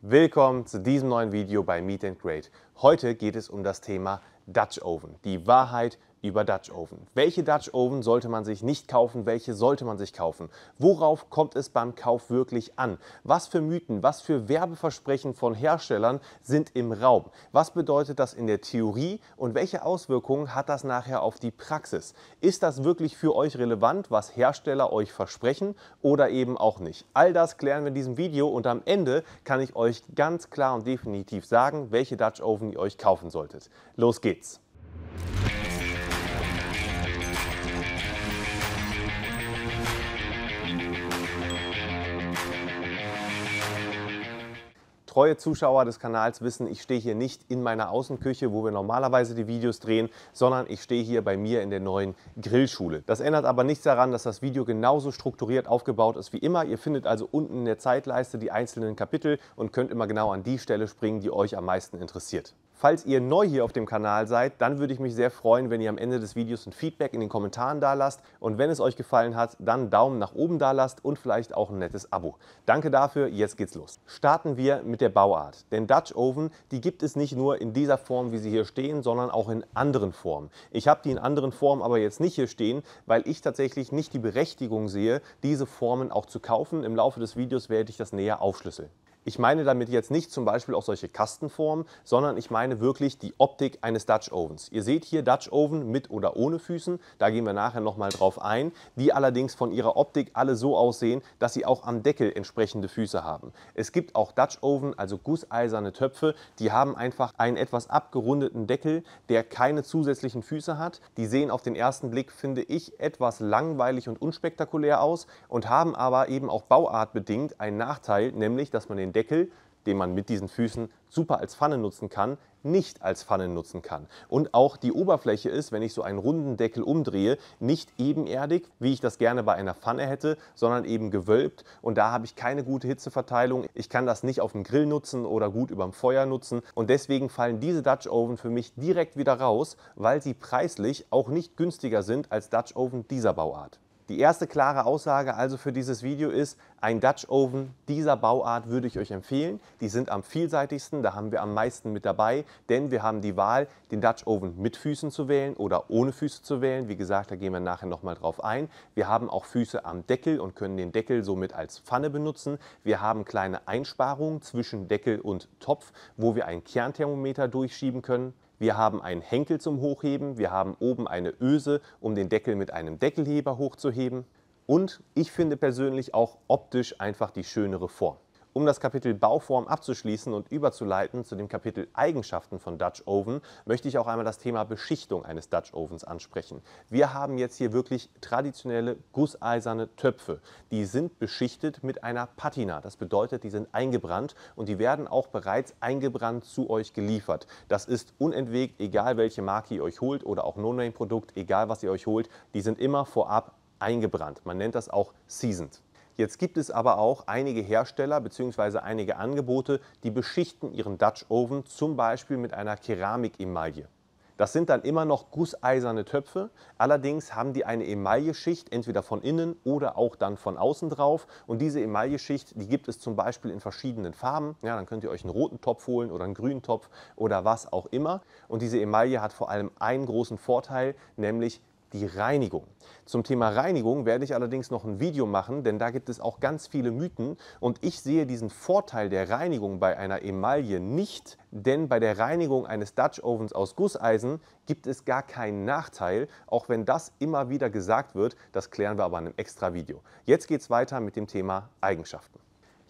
Willkommen zu diesem neuen Video bei Meet and Great. Heute geht es um das Thema Dutch Oven, die Wahrheit über Dutch Oven. Welche Dutch Oven sollte man sich nicht kaufen, welche sollte man sich kaufen? Worauf kommt es beim Kauf wirklich an? Was für Mythen, was für Werbeversprechen von Herstellern sind im Raum? Was bedeutet das in der Theorie und welche Auswirkungen hat das nachher auf die Praxis? Ist das wirklich für euch relevant, was Hersteller euch versprechen oder eben auch nicht? All das klären wir in diesem Video und am Ende kann ich euch ganz klar und definitiv sagen, welche Dutch Oven ihr euch kaufen solltet. Los geht's! treue Zuschauer des Kanals wissen, ich stehe hier nicht in meiner Außenküche, wo wir normalerweise die Videos drehen, sondern ich stehe hier bei mir in der neuen Grillschule. Das ändert aber nichts daran, dass das Video genauso strukturiert aufgebaut ist wie immer. Ihr findet also unten in der Zeitleiste die einzelnen Kapitel und könnt immer genau an die Stelle springen, die euch am meisten interessiert. Falls ihr neu hier auf dem Kanal seid, dann würde ich mich sehr freuen, wenn ihr am Ende des Videos ein Feedback in den Kommentaren da lasst und wenn es euch gefallen hat, dann Daumen nach oben da lasst und vielleicht auch ein nettes Abo. Danke dafür, jetzt geht's los. Starten wir mit der Bauart, denn Dutch Oven, die gibt es nicht nur in dieser Form, wie sie hier stehen, sondern auch in anderen Formen. Ich habe die in anderen Formen aber jetzt nicht hier stehen, weil ich tatsächlich nicht die Berechtigung sehe, diese Formen auch zu kaufen. Im Laufe des Videos werde ich das näher aufschlüsseln. Ich meine damit jetzt nicht zum Beispiel auch solche Kastenformen, sondern ich meine wirklich die Optik eines Dutch Ovens. Ihr seht hier Dutch Oven mit oder ohne Füßen, da gehen wir nachher nochmal drauf ein, die allerdings von ihrer Optik alle so aussehen, dass sie auch am Deckel entsprechende Füße haben. Es gibt auch Dutch Oven, also gusseiserne Töpfe, die haben einfach einen etwas abgerundeten Deckel, der keine zusätzlichen Füße hat. Die sehen auf den ersten Blick, finde ich, etwas langweilig und unspektakulär aus und haben aber eben auch bauartbedingt einen Nachteil, nämlich, dass man den Deckel Deckel, den man mit diesen Füßen super als Pfanne nutzen kann, nicht als Pfanne nutzen kann. Und auch die Oberfläche ist, wenn ich so einen runden Deckel umdrehe, nicht ebenerdig, wie ich das gerne bei einer Pfanne hätte, sondern eben gewölbt und da habe ich keine gute Hitzeverteilung. Ich kann das nicht auf dem Grill nutzen oder gut überm Feuer nutzen und deswegen fallen diese Dutch Oven für mich direkt wieder raus, weil sie preislich auch nicht günstiger sind als Dutch Oven dieser Bauart. Die erste klare Aussage also für dieses Video ist, ein Dutch Oven dieser Bauart würde ich euch empfehlen. Die sind am vielseitigsten, da haben wir am meisten mit dabei, denn wir haben die Wahl, den Dutch Oven mit Füßen zu wählen oder ohne Füße zu wählen. Wie gesagt, da gehen wir nachher nochmal drauf ein. Wir haben auch Füße am Deckel und können den Deckel somit als Pfanne benutzen. Wir haben kleine Einsparungen zwischen Deckel und Topf, wo wir einen Kernthermometer durchschieben können. Wir haben einen Henkel zum Hochheben, wir haben oben eine Öse, um den Deckel mit einem Deckelheber hochzuheben. Und ich finde persönlich auch optisch einfach die schönere Form. Um das Kapitel Bauform abzuschließen und überzuleiten zu dem Kapitel Eigenschaften von Dutch Oven, möchte ich auch einmal das Thema Beschichtung eines Dutch Ovens ansprechen. Wir haben jetzt hier wirklich traditionelle gusseiserne Töpfe. Die sind beschichtet mit einer Patina. Das bedeutet, die sind eingebrannt und die werden auch bereits eingebrannt zu euch geliefert. Das ist unentwegt, egal welche Marke ihr euch holt oder auch No-Name-Produkt, egal was ihr euch holt, die sind immer vorab eingebrannt. Man nennt das auch seasoned. Jetzt gibt es aber auch einige Hersteller bzw. einige Angebote, die beschichten ihren Dutch Oven zum Beispiel mit einer Keramik-Emaille. Das sind dann immer noch gusseiserne Töpfe, allerdings haben die eine Emailleschicht entweder von innen oder auch dann von außen drauf und diese Emailleschicht, die gibt es zum Beispiel in verschiedenen Farben, ja, dann könnt ihr euch einen roten Topf holen oder einen grünen Topf oder was auch immer und diese Emaille hat vor allem einen großen Vorteil, nämlich die Reinigung. Zum Thema Reinigung werde ich allerdings noch ein Video machen, denn da gibt es auch ganz viele Mythen und ich sehe diesen Vorteil der Reinigung bei einer Emaille nicht, denn bei der Reinigung eines Dutch Ovens aus Gusseisen gibt es gar keinen Nachteil, auch wenn das immer wieder gesagt wird, das klären wir aber in einem extra Video. Jetzt geht es weiter mit dem Thema Eigenschaften.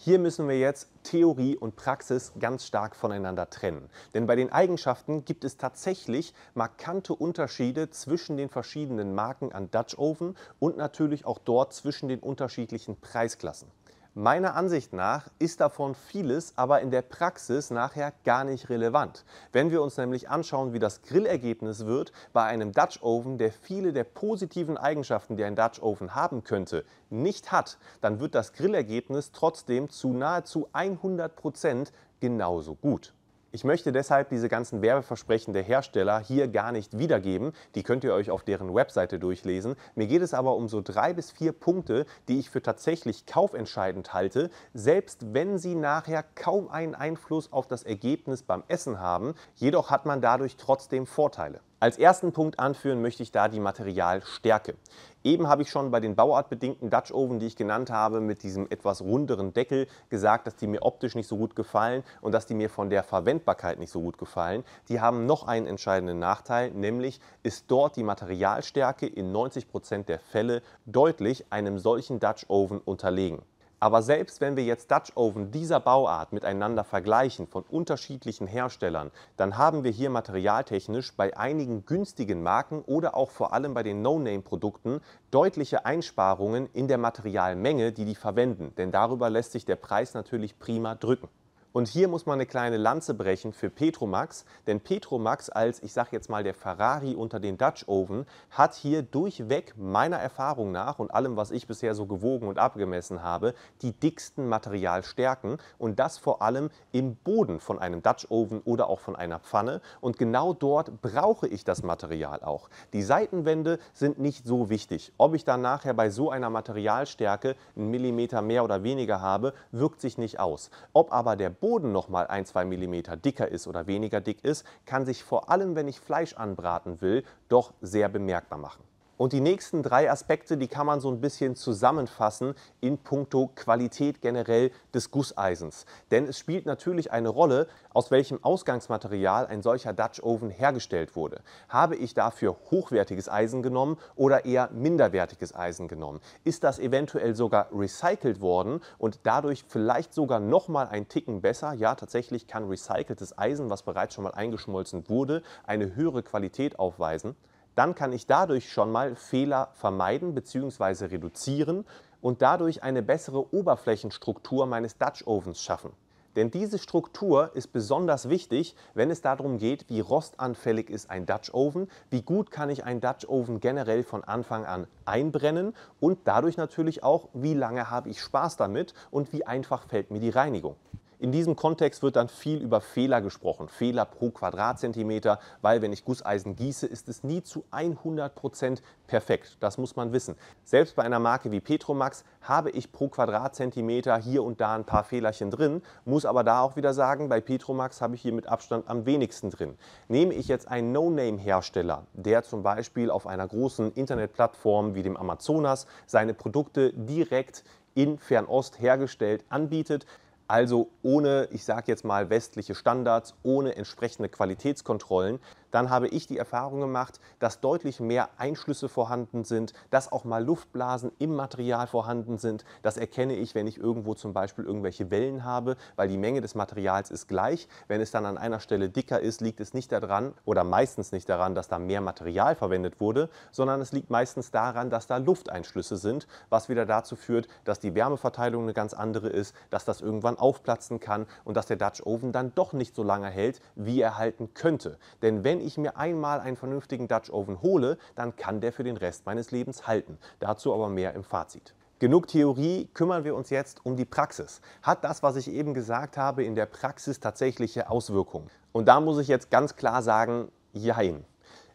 Hier müssen wir jetzt Theorie und Praxis ganz stark voneinander trennen. Denn bei den Eigenschaften gibt es tatsächlich markante Unterschiede zwischen den verschiedenen Marken an Dutch Oven und natürlich auch dort zwischen den unterschiedlichen Preisklassen. Meiner Ansicht nach ist davon vieles aber in der Praxis nachher gar nicht relevant. Wenn wir uns nämlich anschauen, wie das Grillergebnis wird bei einem Dutch Oven, der viele der positiven Eigenschaften, die ein Dutch Oven haben könnte, nicht hat, dann wird das Grillergebnis trotzdem zu nahezu 100% Prozent genauso gut. Ich möchte deshalb diese ganzen Werbeversprechen der Hersteller hier gar nicht wiedergeben. Die könnt ihr euch auf deren Webseite durchlesen. Mir geht es aber um so drei bis vier Punkte, die ich für tatsächlich kaufentscheidend halte, selbst wenn sie nachher kaum einen Einfluss auf das Ergebnis beim Essen haben. Jedoch hat man dadurch trotzdem Vorteile. Als ersten Punkt anführen möchte ich da die Materialstärke. Eben habe ich schon bei den bauartbedingten Dutch Oven, die ich genannt habe, mit diesem etwas runderen Deckel gesagt, dass die mir optisch nicht so gut gefallen und dass die mir von der Verwendbarkeit nicht so gut gefallen. Die haben noch einen entscheidenden Nachteil, nämlich ist dort die Materialstärke in 90% Prozent der Fälle deutlich einem solchen Dutch Oven unterlegen. Aber selbst wenn wir jetzt Dutch Oven dieser Bauart miteinander vergleichen von unterschiedlichen Herstellern, dann haben wir hier materialtechnisch bei einigen günstigen Marken oder auch vor allem bei den No-Name-Produkten deutliche Einsparungen in der Materialmenge, die die verwenden. Denn darüber lässt sich der Preis natürlich prima drücken. Und hier muss man eine kleine Lanze brechen für Petromax, denn Petromax als, ich sage jetzt mal, der Ferrari unter den Dutch Oven hat hier durchweg meiner Erfahrung nach und allem, was ich bisher so gewogen und abgemessen habe, die dicksten Materialstärken und das vor allem im Boden von einem Dutch Oven oder auch von einer Pfanne. Und genau dort brauche ich das Material auch. Die Seitenwände sind nicht so wichtig. Ob ich dann nachher bei so einer Materialstärke einen Millimeter mehr oder weniger habe, wirkt sich nicht aus. Ob aber der Boden Boden noch ein, zwei Millimeter dicker ist oder weniger dick ist, kann sich vor allem, wenn ich Fleisch anbraten will, doch sehr bemerkbar machen. Und die nächsten drei Aspekte, die kann man so ein bisschen zusammenfassen in puncto Qualität generell des Gusseisens. Denn es spielt natürlich eine Rolle, aus welchem Ausgangsmaterial ein solcher Dutch Oven hergestellt wurde. Habe ich dafür hochwertiges Eisen genommen oder eher minderwertiges Eisen genommen? Ist das eventuell sogar recycelt worden und dadurch vielleicht sogar nochmal ein Ticken besser? Ja, tatsächlich kann recyceltes Eisen, was bereits schon mal eingeschmolzen wurde, eine höhere Qualität aufweisen dann kann ich dadurch schon mal Fehler vermeiden bzw. reduzieren und dadurch eine bessere Oberflächenstruktur meines Dutch Ovens schaffen. Denn diese Struktur ist besonders wichtig, wenn es darum geht, wie rostanfällig ist ein Dutch Oven, wie gut kann ich einen Dutch Oven generell von Anfang an einbrennen und dadurch natürlich auch, wie lange habe ich Spaß damit und wie einfach fällt mir die Reinigung. In diesem Kontext wird dann viel über Fehler gesprochen, Fehler pro Quadratzentimeter, weil wenn ich Gusseisen gieße, ist es nie zu 100% Prozent perfekt. Das muss man wissen. Selbst bei einer Marke wie Petromax habe ich pro Quadratzentimeter hier und da ein paar Fehlerchen drin, muss aber da auch wieder sagen, bei Petromax habe ich hier mit Abstand am wenigsten drin. Nehme ich jetzt einen No-Name-Hersteller, der zum Beispiel auf einer großen Internetplattform wie dem Amazonas seine Produkte direkt in Fernost hergestellt anbietet, also ohne, ich sage jetzt mal, westliche Standards, ohne entsprechende Qualitätskontrollen dann habe ich die Erfahrung gemacht, dass deutlich mehr Einschlüsse vorhanden sind, dass auch mal Luftblasen im Material vorhanden sind. Das erkenne ich, wenn ich irgendwo zum Beispiel irgendwelche Wellen habe, weil die Menge des Materials ist gleich. Wenn es dann an einer Stelle dicker ist, liegt es nicht daran oder meistens nicht daran, dass da mehr Material verwendet wurde, sondern es liegt meistens daran, dass da Lufteinschlüsse sind, was wieder dazu führt, dass die Wärmeverteilung eine ganz andere ist, dass das irgendwann aufplatzen kann und dass der Dutch Oven dann doch nicht so lange hält, wie er halten könnte. Denn wenn wenn ich mir einmal einen vernünftigen Dutch Oven hole, dann kann der für den Rest meines Lebens halten. Dazu aber mehr im Fazit. Genug Theorie, kümmern wir uns jetzt um die Praxis. Hat das, was ich eben gesagt habe, in der Praxis tatsächliche Auswirkungen? Und da muss ich jetzt ganz klar sagen, jein.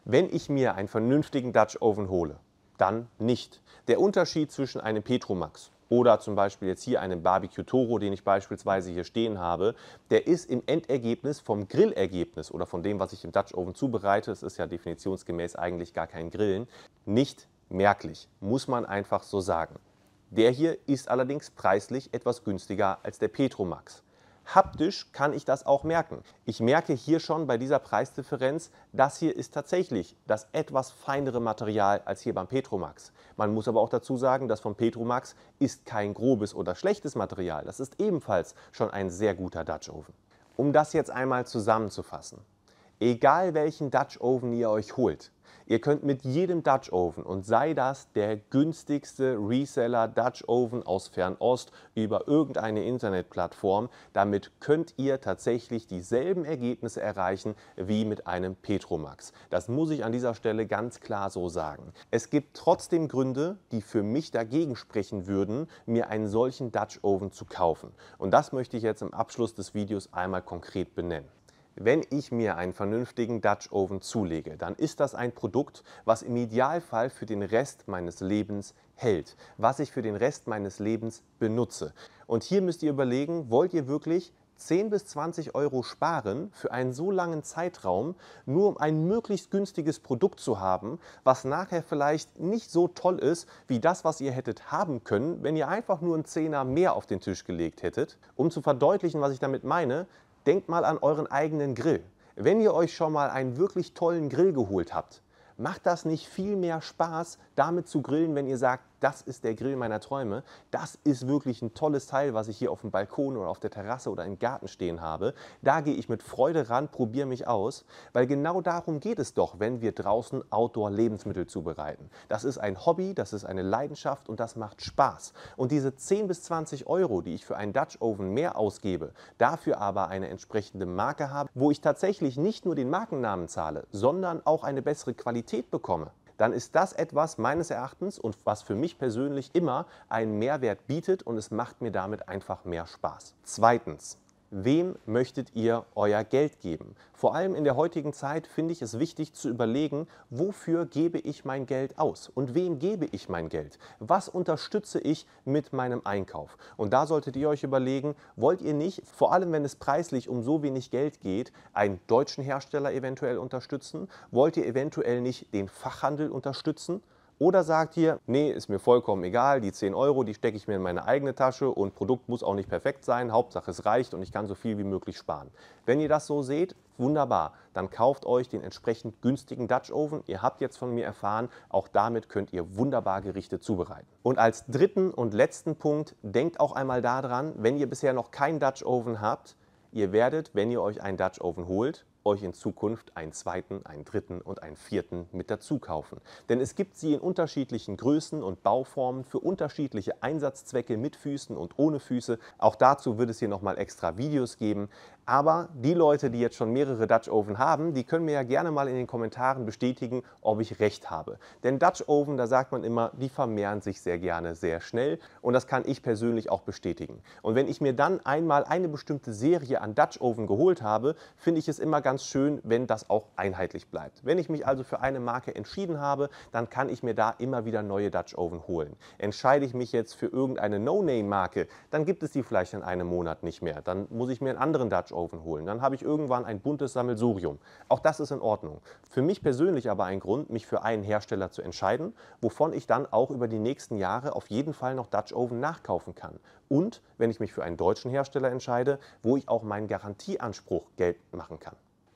Wenn ich mir einen vernünftigen Dutch Oven hole, dann nicht. Der Unterschied zwischen einem Petromax oder zum Beispiel jetzt hier einen Barbecue Toro, den ich beispielsweise hier stehen habe. Der ist im Endergebnis vom Grillergebnis oder von dem, was ich im Dutch Oven zubereite, es ist ja definitionsgemäß eigentlich gar kein Grillen, nicht merklich. Muss man einfach so sagen. Der hier ist allerdings preislich etwas günstiger als der Petromax. Haptisch kann ich das auch merken. Ich merke hier schon bei dieser Preisdifferenz, das hier ist tatsächlich das etwas feinere Material als hier beim Petromax. Man muss aber auch dazu sagen, das vom Petromax ist kein grobes oder schlechtes Material. Das ist ebenfalls schon ein sehr guter Dutch Oven. Um das jetzt einmal zusammenzufassen. Egal welchen Dutch Oven ihr euch holt, Ihr könnt mit jedem Dutch Oven und sei das der günstigste Reseller Dutch Oven aus Fernost über irgendeine Internetplattform, damit könnt ihr tatsächlich dieselben Ergebnisse erreichen wie mit einem Petromax. Das muss ich an dieser Stelle ganz klar so sagen. Es gibt trotzdem Gründe, die für mich dagegen sprechen würden, mir einen solchen Dutch Oven zu kaufen. Und das möchte ich jetzt im Abschluss des Videos einmal konkret benennen. Wenn ich mir einen vernünftigen Dutch Oven zulege, dann ist das ein Produkt, was im Idealfall für den Rest meines Lebens hält, was ich für den Rest meines Lebens benutze. Und hier müsst ihr überlegen, wollt ihr wirklich 10 bis 20 Euro sparen für einen so langen Zeitraum, nur um ein möglichst günstiges Produkt zu haben, was nachher vielleicht nicht so toll ist wie das, was ihr hättet haben können, wenn ihr einfach nur einen Zehner mehr auf den Tisch gelegt hättet. Um zu verdeutlichen, was ich damit meine, Denkt mal an euren eigenen Grill. Wenn ihr euch schon mal einen wirklich tollen Grill geholt habt, macht das nicht viel mehr Spaß, damit zu grillen, wenn ihr sagt, das ist der Grill meiner Träume. Das ist wirklich ein tolles Teil, was ich hier auf dem Balkon oder auf der Terrasse oder im Garten stehen habe. Da gehe ich mit Freude ran, probiere mich aus, weil genau darum geht es doch, wenn wir draußen Outdoor-Lebensmittel zubereiten. Das ist ein Hobby, das ist eine Leidenschaft und das macht Spaß. Und diese 10 bis 20 Euro, die ich für einen Dutch Oven mehr ausgebe, dafür aber eine entsprechende Marke habe, wo ich tatsächlich nicht nur den Markennamen zahle, sondern auch eine bessere Qualität bekomme, dann ist das etwas meines Erachtens und was für mich persönlich immer einen Mehrwert bietet und es macht mir damit einfach mehr Spaß. Zweitens, Wem möchtet ihr euer Geld geben? Vor allem in der heutigen Zeit finde ich es wichtig zu überlegen, wofür gebe ich mein Geld aus und wem gebe ich mein Geld? Was unterstütze ich mit meinem Einkauf? Und da solltet ihr euch überlegen, wollt ihr nicht, vor allem wenn es preislich um so wenig Geld geht, einen deutschen Hersteller eventuell unterstützen? Wollt ihr eventuell nicht den Fachhandel unterstützen? Oder sagt ihr, nee, ist mir vollkommen egal, die 10 Euro, die stecke ich mir in meine eigene Tasche und Produkt muss auch nicht perfekt sein, Hauptsache es reicht und ich kann so viel wie möglich sparen. Wenn ihr das so seht, wunderbar, dann kauft euch den entsprechend günstigen Dutch Oven. Ihr habt jetzt von mir erfahren, auch damit könnt ihr wunderbar Gerichte zubereiten. Und als dritten und letzten Punkt, denkt auch einmal daran, wenn ihr bisher noch keinen Dutch Oven habt, ihr werdet, wenn ihr euch einen Dutch Oven holt, euch in Zukunft einen zweiten, einen dritten und einen vierten mit dazu kaufen. Denn es gibt sie in unterschiedlichen Größen und Bauformen für unterschiedliche Einsatzzwecke mit Füßen und ohne Füße. Auch dazu wird es hier nochmal extra Videos geben. Aber die Leute, die jetzt schon mehrere Dutch Oven haben, die können mir ja gerne mal in den Kommentaren bestätigen, ob ich recht habe. Denn Dutch Oven, da sagt man immer, die vermehren sich sehr gerne sehr schnell und das kann ich persönlich auch bestätigen. Und wenn ich mir dann einmal eine bestimmte Serie an Dutch Oven geholt habe, finde ich es immer ganz ganz schön, wenn das auch einheitlich bleibt. Wenn ich mich also für eine Marke entschieden habe, dann kann ich mir da immer wieder neue Dutch Oven holen. Entscheide ich mich jetzt für irgendeine No-Name-Marke, dann gibt es die vielleicht in einem Monat nicht mehr. Dann muss ich mir einen anderen Dutch Oven holen. Dann habe ich irgendwann ein buntes Sammelsurium. Auch das ist in Ordnung. Für mich persönlich aber ein Grund, mich für einen Hersteller zu entscheiden, wovon ich dann auch über die nächsten Jahre auf jeden Fall noch Dutch Oven nachkaufen kann. Und wenn ich mich für einen deutschen Hersteller entscheide, wo ich auch meinen Garantieanspruch geltend machen kann.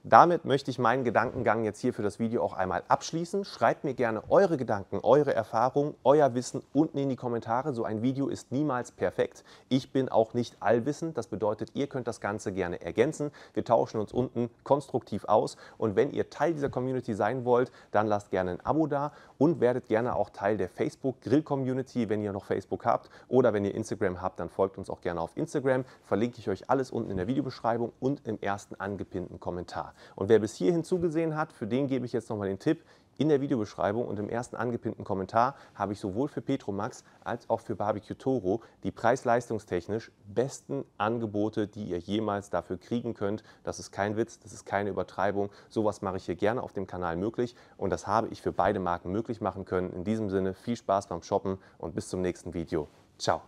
Damit möchte ich meinen Gedankengang jetzt hier für das Video auch einmal abschließen. Schreibt mir gerne eure Gedanken, eure Erfahrungen, euer Wissen unten in die Kommentare. So ein Video ist niemals perfekt. Ich bin auch nicht allwissend. Das bedeutet, ihr könnt das Ganze gerne ergänzen. Wir tauschen uns unten konstruktiv aus. Und wenn ihr Teil dieser Community sein wollt, dann lasst gerne ein Abo da und werdet gerne auch Teil der Facebook Grill Community, wenn ihr noch Facebook habt. Oder wenn ihr Instagram habt, dann folgt uns auch gerne auf Instagram. Verlinke ich euch alles unten in der Videobeschreibung und im ersten angepinnten Kommentar. Und wer bis hierhin zugesehen hat, für den gebe ich jetzt nochmal den Tipp. In der Videobeschreibung und im ersten angepinnten Kommentar habe ich sowohl für Petromax als auch für Barbecue Toro die preis-leistungstechnisch besten Angebote, die ihr jemals dafür kriegen könnt. Das ist kein Witz, das ist keine Übertreibung. Sowas mache ich hier gerne auf dem Kanal möglich und das habe ich für beide Marken möglich machen können. In diesem Sinne viel Spaß beim Shoppen und bis zum nächsten Video. Ciao.